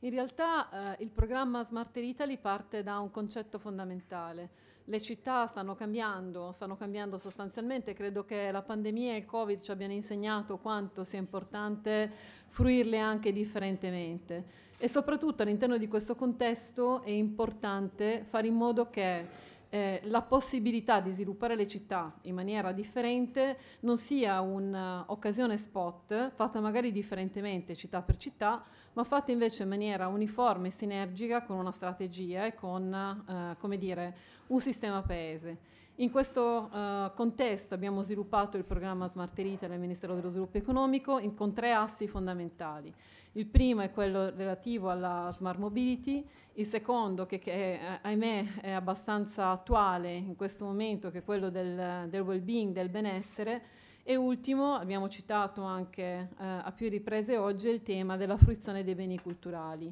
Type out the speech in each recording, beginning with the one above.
In realtà eh, il programma Smarter Italy parte da un concetto fondamentale. Le città stanno cambiando, stanno cambiando sostanzialmente. Credo che la pandemia e il Covid ci abbiano insegnato quanto sia importante fruirle anche differentemente. E soprattutto all'interno di questo contesto è importante fare in modo che eh, la possibilità di sviluppare le città in maniera differente non sia un'occasione eh, spot, fatta magari differentemente città per città, ma fatta invece in maniera uniforme e sinergica con una strategia e con eh, dire, un sistema paese. In questo uh, contesto abbiamo sviluppato il programma Smart Italy del Ministero dello Sviluppo Economico in, con tre assi fondamentali. Il primo è quello relativo alla smart mobility, il secondo che, che eh, ahimè è abbastanza attuale in questo momento che è quello del, del well-being, del benessere e ultimo abbiamo citato anche eh, a più riprese oggi il tema della fruizione dei beni culturali.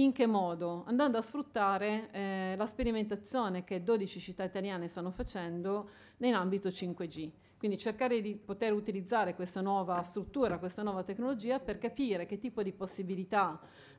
In che modo? Andando a sfruttare eh, la sperimentazione che 12 città italiane stanno facendo nell'ambito 5G. Quindi cercare di poter utilizzare questa nuova struttura, questa nuova tecnologia per capire che tipo di possibilità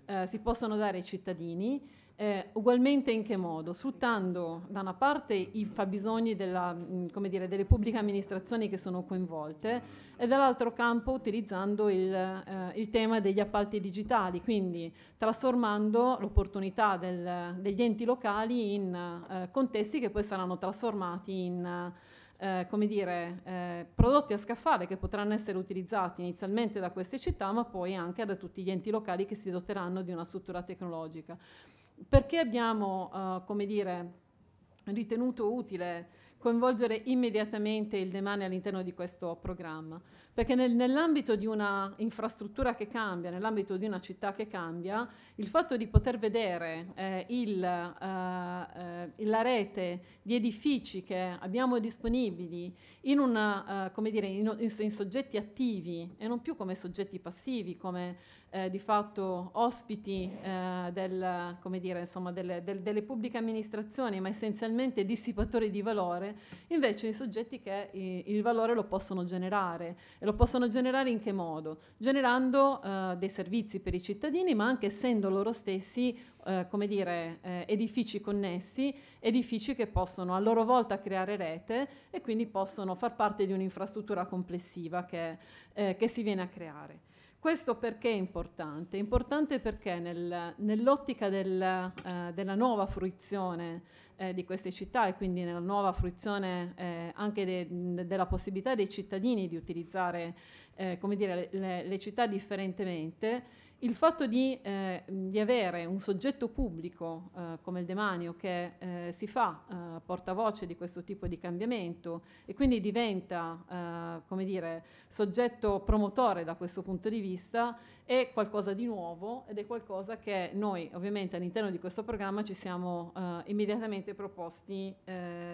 eh, si possono dare ai cittadini, eh, ugualmente in che modo? Sfruttando da una parte i fabbisogni della, mm, dire, delle pubbliche amministrazioni che sono coinvolte e dall'altro campo utilizzando il, eh, il tema degli appalti digitali, quindi trasformando l'opportunità degli enti locali in eh, contesti che poi saranno trasformati in eh, come dire, eh, prodotti a scaffale che potranno essere utilizzati inizialmente da queste città, ma poi anche da tutti gli enti locali che si doteranno di una struttura tecnologica. Perché abbiamo, eh, come dire, ritenuto utile coinvolgere immediatamente il demane all'interno di questo programma, perché nel, nell'ambito di una infrastruttura che cambia, nell'ambito di una città che cambia, il fatto di poter vedere eh, il, eh, eh, la rete di edifici che abbiamo disponibili in, una, eh, dire, in, in, in, soggetti attivi e non più come soggetti passivi, come eh, di fatto ospiti eh, del, dire, insomma, delle, del, delle pubbliche amministrazioni, ma essenzialmente dissipatori di valore, generare, invece i soggetti che eh, il valore lo possono generare. E lo possono generare in che modo? Generando eh, dei servizi per i cittadini, ma anche essendo loro stessi, eh, come dire, eh, edifici connessi, edifici che possono a loro volta creare rete e quindi possono far parte di un'infrastruttura complessiva che, eh, che si viene a creare. Questo perché è importante? È importante perché nel, nell'ottica del, eh, della nuova fruizione eh, di queste città e quindi nella nuova fruizione eh, anche de, de, della possibilità dei cittadini di utilizzare eh, dire, le, le città differentemente, il fatto di, eh, di, avere un soggetto pubblico eh, come il demanio che eh, si fa eh, portavoce di questo tipo di cambiamento e quindi diventa eh, come dire, soggetto promotore da questo punto di vista è qualcosa di nuovo ed è qualcosa che noi ovviamente all'interno di questo programma ci siamo eh, immediatamente proposti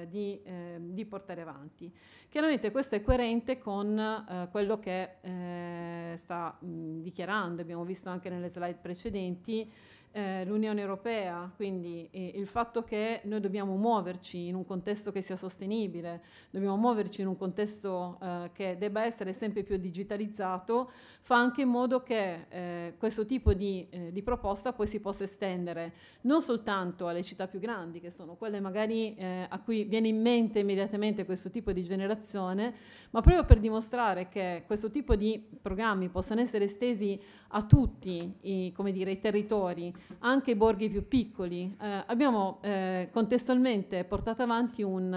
di, ehm, di, portare avanti. Chiaramente questo è coerente con quello che sta mh, dichiarando, abbiamo visto anche anche nelle slide precedenti, eh, l'Unione Europea, quindi eh, il fatto che noi dobbiamo muoverci in un contesto che sia sostenibile, dobbiamo muoverci in un contesto eh, che debba essere sempre più digitalizzato, fa anche in modo che eh, questo tipo di, eh, di, proposta poi si possa estendere non soltanto alle città più grandi, che sono quelle magari eh, a cui viene in mente immediatamente questo tipo di generazione, ma proprio per dimostrare che questo tipo di programmi possano essere estesi a tutti, tutti i, dire, i, territori, anche i borghi più piccoli. Eh, abbiamo eh, contestualmente portato avanti un,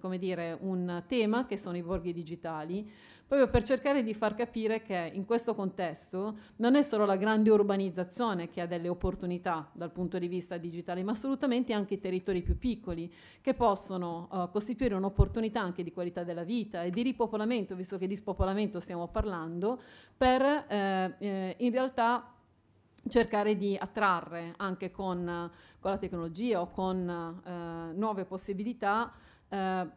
mh, mm, dire, un tema che sono i borghi digitali, proprio per cercare di far capire che in questo contesto non è solo la grande urbanizzazione che ha delle opportunità dal punto di vista digitale, ma assolutamente anche i territori più piccoli che possono uh, costituire un'opportunità anche di qualità della vita e di ripopolamento, visto che di spopolamento stiamo parlando, per eh, eh, in realtà cercare di attrarre anche con, con la tecnologia o con eh, nuove possibilità eh,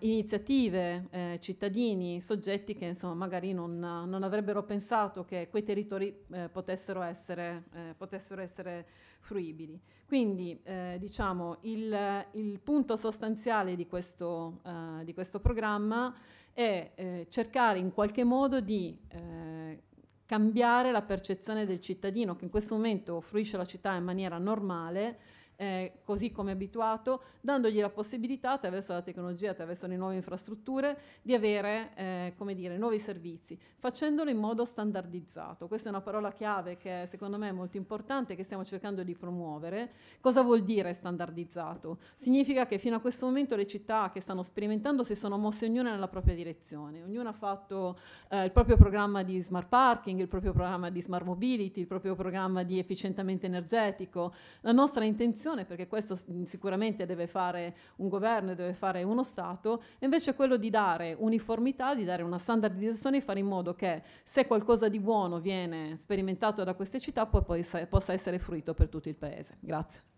iniziative, eh, cittadini, soggetti che insomma, magari non, non, avrebbero pensato che quei territori eh, potessero essere, potessero essere fruibili. Quindi eh, diciamo il, il, punto sostanziale di questo, uh, di questo programma è eh, cercare in qualche modo di eh, cambiare la percezione del cittadino che in questo momento fruisce la città in maniera normale eh, così come abituato, dandogli la possibilità, attraverso la tecnologia, attraverso le nuove infrastrutture, di avere eh, come dire, nuovi servizi, facendolo in modo standardizzato. Questa è una parola chiave che secondo me è molto importante, che stiamo cercando di promuovere. Cosa vuol dire standardizzato? Significa che fino a questo momento le città che stanno sperimentando si sono mosse ognuna nella propria direzione, ognuna ha fatto eh, il proprio programma di smart parking, il proprio programma di smart mobility, il proprio programma di efficientamento energetico. La nostra intenzione Commissione, perché questo mm, sicuramente deve fare un governo e deve fare uno Stato, invece quello di dare uniformità, di dare una standardizzazione e fare in modo che se qualcosa di buono viene sperimentato da queste città poi possa essere fruito per tutto il Paese. Grazie.